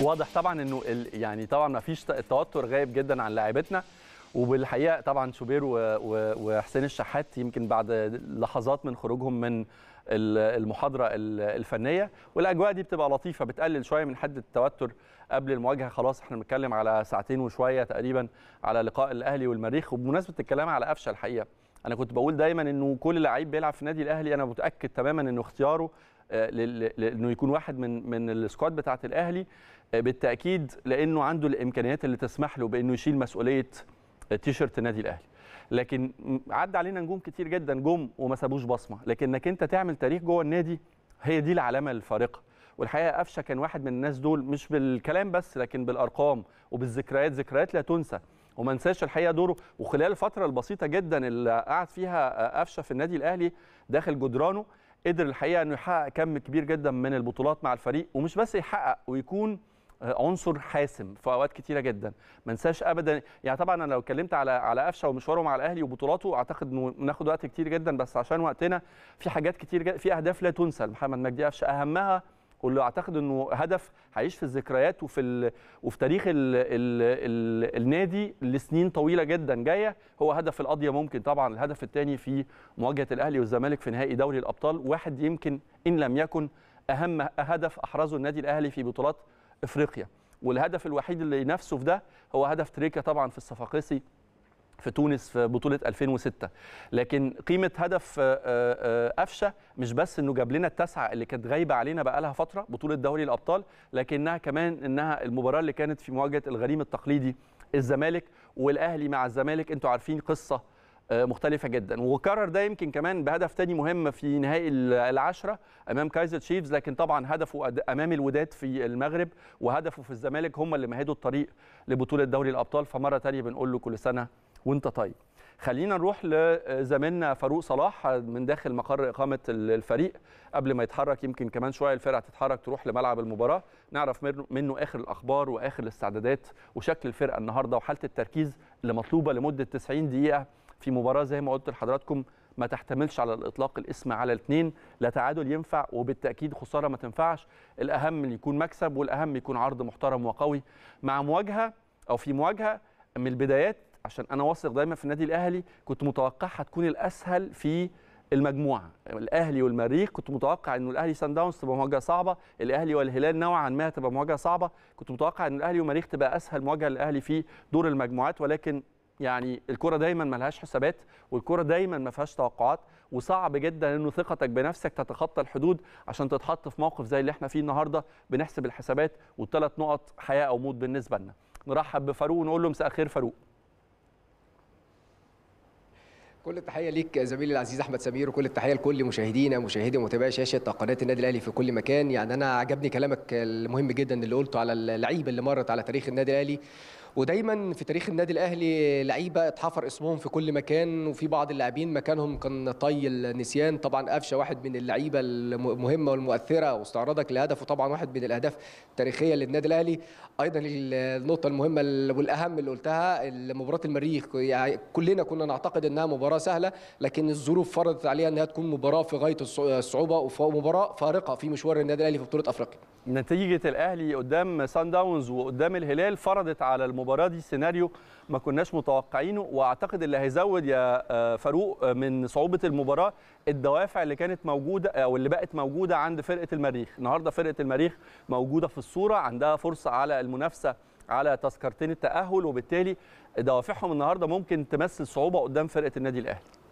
واضح طبعا انه يعني طبعا ما فيش التوتر غايب جدا عن لاعبتنا وبالحقيقه طبعا شوبير وحسين الشحات يمكن بعد لحظات من خروجهم من المحاضره الفنيه والاجواء دي بتبقى لطيفه بتقلل شويه من حد التوتر قبل المواجهه خلاص احنا بنتكلم على ساعتين وشويه تقريبا على لقاء الاهلي والمريخ وبمناسبه الكلام على قفشه الحقيقه انا كنت بقول دايما انه كل لعيب بيلعب في النادي الاهلي انا متاكد تماما انه اختياره آه، لانه يكون واحد من من السكواد بتاعه الاهلي آه، بالتاكيد لانه عنده الامكانيات اللي تسمح له بانه يشيل مسؤوليه تيشيرت النادي الاهلي لكن عدى علينا نجوم كتير جدا جم وما سابوش بصمه لكنك انت تعمل تاريخ جوه النادي هي دي العلامه الفارقه والحقيقه قفشه كان واحد من الناس دول مش بالكلام بس لكن بالارقام وبالذكريات ذكريات لا تنسى وما انساش الحقيقه دوره وخلال الفتره البسيطه جدا اللي قعد فيها قفشه في النادي الاهلي داخل جدرانه قدر الحقيقه انه يحقق كم كبير جدا من البطولات مع الفريق ومش بس يحقق ويكون آه، عنصر حاسم في اوقات كتيره جدا ما انساش ابدا يعني طبعا انا لو اتكلمت على على قفشه ومشواره مع الاهلي وبطولاته اعتقد انه ناخد وقت كتير جدا بس عشان وقتنا في حاجات كتير جدا في اهداف لا تنسى لمحمد مجدي قفشه اهمها واللي اعتقد انه هدف هيعيش في الذكريات وفي ال... وفي تاريخ ال... ال... ال... النادي لسنين طويله جدا جايه هو هدف القضيه ممكن طبعا الهدف الثاني في مواجهه الاهلي والزمالك في نهائي دوري الابطال واحد يمكن ان لم يكن اهم هدف احرزه النادي الاهلي في بطولات افريقيا والهدف الوحيد اللي نفسه في ده هو هدف تريكا طبعا في الصفاقسي في تونس في بطوله 2006 لكن قيمه هدف آه، آه، قفشه مش بس انه جاب لنا التسعه اللي كانت غايبه علينا بقى لها فتره بطوله دوري الابطال لكنها كمان انها المباراه اللي كانت في مواجهه الغريم التقليدي الزمالك والاهلي مع الزمالك انتوا عارفين قصه آه، مختلفه جدا وكرر ده يمكن كمان بهدف تاني مهم في نهائي العشره امام كايزر تشيفز لكن طبعا هدفه امام الوداد في المغرب وهدفه في الزمالك هم اللي مهدوا الطريق لبطوله دوري الابطال فمره تانيه بنقول له كل سنه وانت طيب خلينا نروح لزميلنا فاروق صلاح من داخل مقر اقامه الفريق قبل ما يتحرك يمكن كمان شويه الفرقه تتحرك تروح لملعب المباراه نعرف منه اخر الاخبار واخر الاستعدادات وشكل الفرقه النهارده وحاله التركيز اللي مطلوبه لمده 90 دقيقه في مباراه زي ما قلت لحضراتكم ما تحتملش على الاطلاق الاسم على الاثنين لا تعادل ينفع وبالتاكيد خساره ما تنفعش الاهم يكون مكسب والاهم يكون عرض محترم وقوي مع مواجهه او في مواجهه من البدايات عشان انا واثق دايما في النادي الاهلي كنت متوقعها تكون الاسهل في المجموعه الاهلي والمريخ كنت متوقع انه الاهلي سان داونز تبقى مواجهه صعبه الاهلي والهلال نوعا ما تبقى مواجهه صعبه كنت متوقع ان الاهلي والمريخ تبقى اسهل مواجهه للاهلي في دور المجموعات ولكن يعني الكرة دايما ملهاش حسابات والكرة دايما ما فيهاش توقعات وصعب جدا انه ثقتك بنفسك تتخطى الحدود عشان تتحط في موقف زي اللي احنا فيه النهارده بنحسب الحسابات والثلاث نقط حياه او موت بالنسبه لنا. نرحب بفاروق ونقول له مساء الخير فاروق. كل التحيه ليك زميلي العزيز احمد سمير وكل التحيه لكل مشاهدينا مشاهدي ومتابعي شاشه قناه النادي الاهلي في كل مكان يعني انا عجبني كلامك المهم جدا اللي قلته على اللعيبه اللي مرت على تاريخ النادي الاهلي ودايما في تاريخ النادي الاهلي لعيبه اتحفر اسمهم في كل مكان وفي بعض اللاعبين مكانهم كان طي النسيان طبعا قفشه واحد من اللعيبه المهمه والمؤثره واستعراضك لهدف وطبعا واحد من الاهداف التاريخيه للنادي الاهلي ايضا النقطه المهمه والاهم اللي قلتها مباراه المريخ يعني كلنا كنا نعتقد انها مباراه سهله لكن الظروف فرضت عليها انها تكون مباراه في غايه الصعوبه ومباراه فارقه في مشوار النادي الاهلي في بطوله افريقيا نتيجه الاهلي قدام سان داونز وقدام الهلال فرضت على المباراه دي سيناريو ما كناش متوقعينه واعتقد اللي هيزود يا آه، فاروق آه، من صعوبه المباراه الدوافع اللي كانت موجوده آه، او اللي بقت موجوده عند فرقه المريخ النهارده فرقه المريخ موجوده في الصوره عندها فرصه على المنافسه على تذكرتين التاهل وبالتالي دوافعهم النهارده ممكن تمثل صعوبه قدام فرقه النادي الاهلي